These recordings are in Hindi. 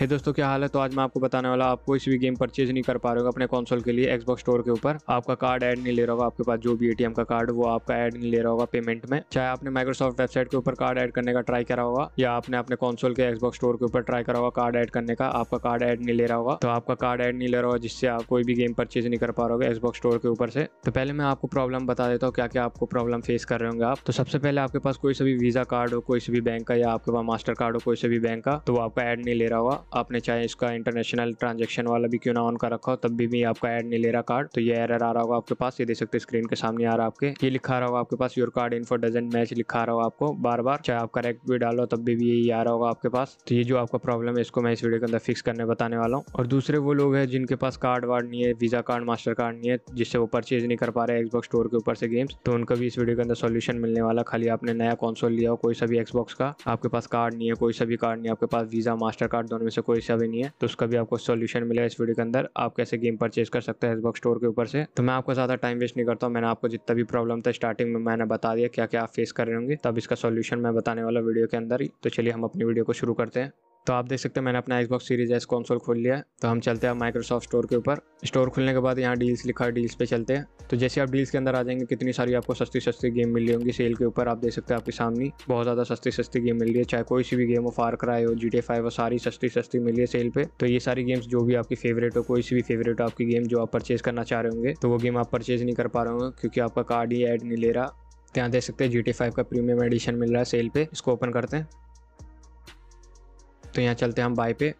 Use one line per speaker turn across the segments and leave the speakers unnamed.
हे hey दोस्तों क्या हाल है तो आज मैं आपको बताने वाला आपको इस भी गेम परचेज नहीं कर पा रहे हो अपने कॉन्सोल के लिए एक्सबॉक्स स्टोर के ऊपर आपका कार्ड ऐड नहीं ले रहा होगा आपके पास जो भी एटीएम का कार्ड वो आपका ऐड नहीं ले रहा होगा पेमेंट में चाहे आपने माइक्रोसॉफ्ट वेबसाइट के ऊपर कार्ड एड करने का ट्राई करा होगा या आपने अपने कॉन्सोल के एक्सबॉक्स स्टोर के ऊपर ट्राई करा होगा कार्ड एड करने का आपका कार्ड एड नहीं ले रहा होगा तो आपका कार्ड ऐड नहीं ले रहा होगा जिससे आप कोई भी गेम परचेज नहीं कर पा रहे हो एक्सबॉक्स स्टोर के ऊपर से तो पहले मैं आपको प्रॉब्लम बता देता हूँ क्या क्या आपको प्रॉब्लम फेस कर रहे होंगे आप तो सबसे पहले आपके पास कोई सभी वीजा कार्ड हो कोई सभी बैंक का या आपके पास मास्टर कार्ड हो कोई सभी बैंक का तो आपका एड नहीं ले रहा होगा आपने चाहे इसका इंटरनेशनल ट्रांजेक्शन वाला भी क्यों ना ऑन कर रखा हो तब भी, भी आपका ऐड नहीं ले रहा कार्ड तो ये एरर आ रहा होगा आपके पास ये देख सकते स्क्रीन के सामने आ रहा है आपके ये लिखा रहा होगा आपके पास your card info doesn't match लिखा रहा होगा आपको बार बार चाहे आप करेक्ट भी डालो तब भी, भी यही आ रहा होगा आपके पास तो ये जो आपका प्रॉब्लम है इसको मैं इस वीडियो के अंदर फिक्स करने बताने वाला हूँ और दूसरे वो लोग हैं जिनके पास कार्ड वार्ड नहीं है वीज़ा कार्ड मास्टर कार्ड नहीं है जिससे वो परचेज नहीं कर पा रहे एक्सबॉक्स स्टोर के ऊपर से गेम्स तो उनका भी इस वीडियो के अंदर सोल्यूशन मिलने वाला खाली आपने नया कॉन्सोल लिया हो कोई सभी एक्सबॉक्स का आपके पास कार्ड नहीं है कोई सभी कार्ड नहीं आपके पास वीज़ा मास्टर कार्ड दोनों में से कोई हिस्सा भी नहीं है तो उसका भी आपको सोल्यूशन मिलेगा इस वीडियो के अंदर आप कैसे गेम परचेज कर सकते हैं एक्सबॉक्स स्टोर के ऊपर से तो मैं आपको ज़्यादा टाइम वेस्ट नहीं करता हूँ मैंने आपको जितना भी प्रॉब्लम था स्टार्टिंग में मैंने बता दिया क्या क्या आप फेस कर रहे होंगे तब इसका सोल्यूशन मैं बताने वाला वीडियो के अंदर ही तो चलिए हम अपनी वीडियो को शुरू करते हैं तो आप देख सकते हैं मैंने अपना एक्सबॉक्स सीरीज एस कॉन्सोल खोल लिया तो हम चलते हैं माइक्रोसॉफ्ट स्टोर के ऊपर स्टोर खुलने के बाद यहाँ डील्स लिखा है डील्स पे चलते हैं तो जैसे आप डील्स के अंदर आ जाएंगे कितनी सारी आपको सस्ती सस्ती गेम मिल रही होंगी सेल के ऊपर आप देख सकते हैं आपके सामने बहुत ज़्यादा सस्ती सस्ती गेम मिल रही है चाहे कोई सी भी गेम हो फार क्राई हो जी टी फाइव हो सारी सस्ती सस्ती मिल रही है सेल पे तो ये सारी गेम्स जो भी आपकी फेवरेट हो कोई सी भी फेवरेट हो आपकी गेम जो आप परचेज करना चाह रहे होंगे तो वो गेम आप परचेज नहीं कर पा रहे होंगे क्योंकि आपका कार्ड ही एड नहीं ले रहा तो यहाँ देख सकते हैं जी टी फाइव का प्रीमियम एडिशन मिल रहा है सेल पे इसको ओपन करते हैं तो यहाँ चलते हैं हम बाय पे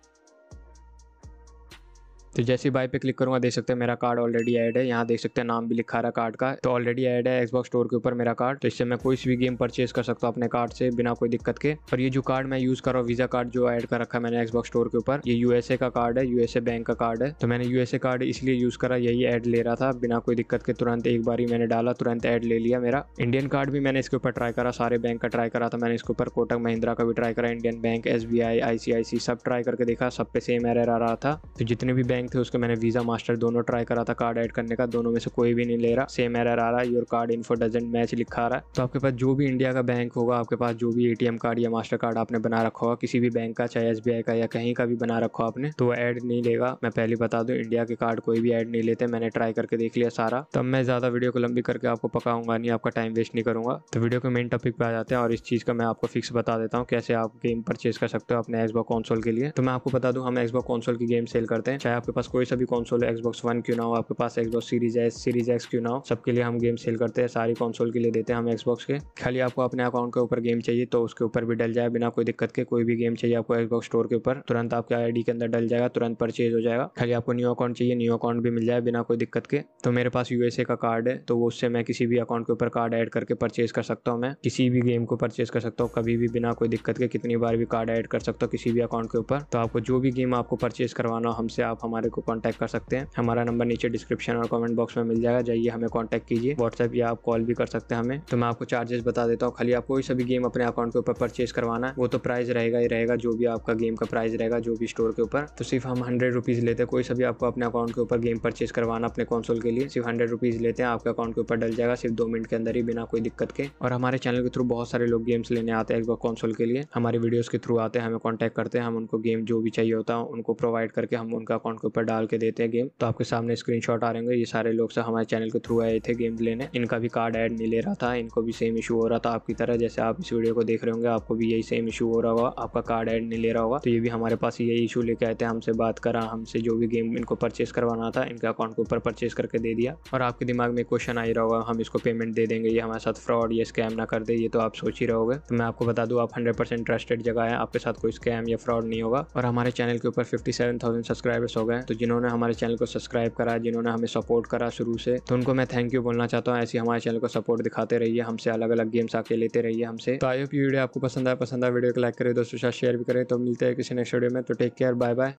तो जैसे बाई पे क्लिक करूंगा देख सकते हैं मेरा कार्ड ऑलरेडी ऐड है यहाँ देख सकते हैं नाम भी लिखा रहा कार्ड का तो ऑलरेडी ऐड है एक्सबॉक्स स्टोर के ऊपर मेरा कार्ड तो इससे मैं कोई भी गेम परचेज कर सकता हूँ अपने कार्ड से बिना कोई दिक्कत के और ये जो कार्ड मैं यूज़ कर रहा हूँ वीज़ा कार्ड जो एड कर रखा है मैंने एक्सबॉक्स स्टोर के ऊपर ये यूएसए का कार्ड है यूएसए बैंक का कार्ड है तो मैंने यूएसए कार्ड इसलिए यूज़ करा यही एड ले रहा था बिना कोई दिक्कत के तुरंत एक बार ही मैंने डाला तुरंत एड ले लिया मेरा इंडियन कार्ड भी मैंने इसके ऊपर ट्राई करा सारे बैंक का ट्राई करा था मैंने इसके ऊपर कोटक महिंद्रा का भी ट्राई करा Indian bank S B I I C I C सब ट्राई करके देखा सब पे सेम एर आ रहा था तो जितने भी बैंक बैंक थे उसका मैंने वीज़ा मास्टर दोनों ट्राई करा था कार्ड ऐड करने का दोनों में से कोई भी नहीं ले रहा सेम एरर आ रहा है your card info doesn't match लिखा रहा है तो आपके पास जो भी इंडिया का बैंक होगा आपके पास जो भी ए कार्ड या मास्टर कार्ड आपने बना रखा होगा किसी भी बैंक का चाहे एस का या कहीं का भी बना रखा हो आपने तो वो ऐड नहीं लेगा मैं पहले बता दू इंडिया के कार्ड कोई भी ऐड नहीं लेते मैंने ट्राई करके देख लिया सारा तब मैं ज़्यादा वीडियो को लंबी करके आपको पकाऊंगा नहीं आपका टाइम वेस्ट नहीं करूँगा तो वीडियो के मेन टॉपिक पे आ जाते हैं और इस चीज़ का मैं आपको फिक्स बता देता हूँ कैसे आप गेम परचेज कर सकते हो अपने एक्सबॉक कॉन्सोल के लिए तो मैं आपको बता दू हम एक्सबॉक कॉन्सोल की गेम सेल करते हैं चाहे आप आपके पास कोई सा भी कॉन्सोल एक्सबॉक्स वन क्यों ना हो आपके पास Xbox series S series X क्यों ना हो सबके लिए हम गेम सेल करते हैं सारी कॉन्सोल के लिए देते हैं हम एक्सबॉक्स के खाली आपको अपने अकाउंट के ऊपर गेम चाहिए तो उसके ऊपर भी डल जाए बिना कोई दिक्कत के कोई भी गेम चाहिए आपको एक्सबॉक्स स्टोर के ऊपर तुरंत आपके आई के अंदर डल जाएगा तुरंत परचेज हो जाएगा खाली आपको न्यू अकाउंट चाहिए न्यू अकाउंट भी मिल जाए बिना कोई दिक्कत के तो मेरे पास यूएसए का कार्ड है तो उससे मैं किसी भी अकाउंट के ऊपर कार्ड एड करके परचेज कर सकता हूँ मैं किसी भी गेम को परचेज कर सकता हूँ कभी भी बिना कोई दिक्कत के कितनी बार भी कार्ड एड कर सकता हूँ किसी भी अकाउंट के ऊपर तो आपको जो भी गेम आपको परचेज करवाना हमसे आप हमारे हमारे को कॉन्टैक्ट कर सकते हैं हमारा नंबर नीचे डिस्क्रिप्शन और कॉमेंट बॉक्स में मिल जाएगा जाइए हमें कॉन्टैक्ट कीजिए व्हाट्सएप या आप कॉल भी कर सकते हैं हमें तो मैं आपको चार्जेस बता देता हूँ खाली आपको सभी गेम अपने अकाउंट के ऊपर परचेज करवाना वो तो प्राइस रहेगा ही रहेगा जो भी आपका गेम का प्राइस रहेगा जो भी स्टोर के ऊपर तो सिर्फ हम हंड्रेड रुपीज़ लेते हैं कोई सभी आपको अपने अकाउंट के ऊपर गेम परचेज करवाना अपने कॉन्सोल के लिए सिर्फ हंड्रेड रुपीज़ लेते हैं आपके अकाउंट के ऊपर डल जाएगा सिर्फ दो मिनट के अंदर ही बिना कोई दिक्कत के और हमारे चैनल के थ्रू बहुत सारे लोग गेम्स लेने आते हैं एक कॉन्सोल के लिए हमारे वीडियोज़ के थ्रू आते हैं हमें कॉन्टैक्ट करते हैं हम उनको गेम जो भी चाहिए होता है उनको प्रोवाइड करके हम उनका अकाउंट ऊपर डाल के देते हैं गेम तो आपके सामने स्क्रीन आ रहे ये सारे लोग से हमारे चैनल के थ्रू आए थे गेम लेने इनका भी कार्ड एड नहीं ले रहा था इनको भी सेम इशू हो रहा था आपकी तरह जैसे आप इस वीडियो को देख रहे होंगे आपको भी यही सेम इशू हो रहा होगा आपका कार्ड एड नहीं ले रहा होगा तो ये भी हमारे पास यही इशू लेके आए थे हमसे बात करा हमसे जो भी गेम इनको परचेस करवाना था इनके अकाउंट के ऊपर परचेस करके दे दिया और आपके दिमाग में क्वेश्चन आई रहा होगा हम इसको पेमेंट दे देंगे ये हमारे साथ फ्रॉड या स्कैम ना कर दे ये तो आप सोच ही रहोगे तो मैं आपको बता दूं आप हंड्रेड परसेंट ट्रस्टेड जगह है आपके साथ कोई स्कैम या फ्रॉड नहीं होगा और हमारे चैनल के ऊपर फिफ्टी सेवन थाउजेंड सब्सक्राइबर्स हो गए हैं तो जिन्होंने हमारे चैनल को सब्सक्राइब करा जिन्होंने हमें सपोर्ट करा शुरू से तो उनको मैं थैंक यू बोलना चाहता हूँ ऐसी हमारे चैनल को सपोर्ट दिखाते रहिए हमसे अलग अलग गेम्स आके लेते रहिए हमसे तो आई होप वीडियो आपको पसंद आया पसंद आया वीडियो को लाइक करें दोस्तों साथ शेयर भी करें तो मिलते हैं किसी नेक्स्ट वीडियो में तो टेक केयर बाय बाय